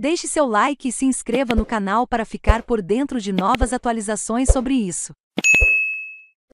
Deixe seu like e se inscreva no canal para ficar por dentro de novas atualizações sobre isso.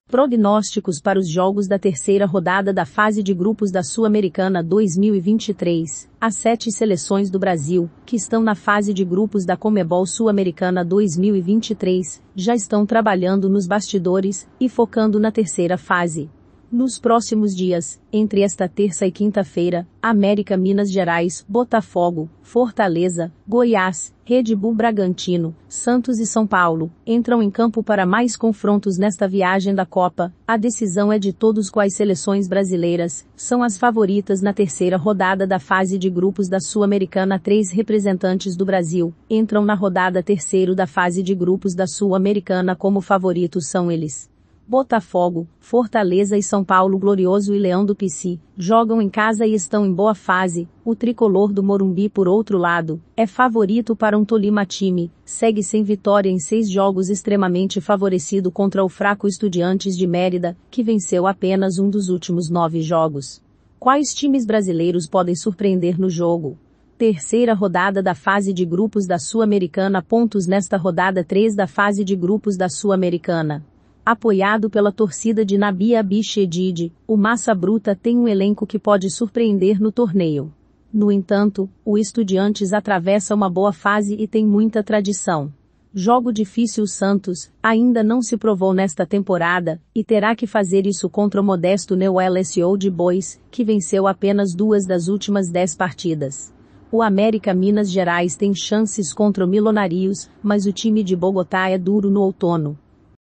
Prognósticos para os jogos da terceira rodada da fase de grupos da Sul-Americana 2023. As sete seleções do Brasil, que estão na fase de grupos da Comebol Sul-Americana 2023, já estão trabalhando nos bastidores e focando na terceira fase. Nos próximos dias, entre esta terça e quinta-feira, América Minas Gerais, Botafogo, Fortaleza, Goiás, Red Bull Bragantino, Santos e São Paulo, entram em campo para mais confrontos nesta viagem da Copa. A decisão é de todos quais seleções brasileiras são as favoritas na terceira rodada da fase de grupos da Sul-Americana. Três representantes do Brasil entram na rodada terceiro da fase de grupos da Sul-Americana como favoritos são eles. Botafogo, Fortaleza e São Paulo Glorioso e Leão do Pici, jogam em casa e estão em boa fase, o tricolor do Morumbi por outro lado, é favorito para um Tolima time, segue sem vitória em seis jogos extremamente favorecido contra o fraco Estudiantes de Mérida, que venceu apenas um dos últimos nove jogos. Quais times brasileiros podem surpreender no jogo? terceira rodada da fase de grupos da Sul-Americana. Pontos nesta rodada 3 da fase de grupos da Sul-Americana. Apoiado pela torcida de Nabi Shedid, o Massa Bruta tem um elenco que pode surpreender no torneio. No entanto, o Estudiantes atravessa uma boa fase e tem muita tradição. Jogo difícil Santos, ainda não se provou nesta temporada, e terá que fazer isso contra o modesto New LSO de Bois, que venceu apenas duas das últimas dez partidas. O América Minas Gerais tem chances contra o Milonarios, mas o time de Bogotá é duro no outono.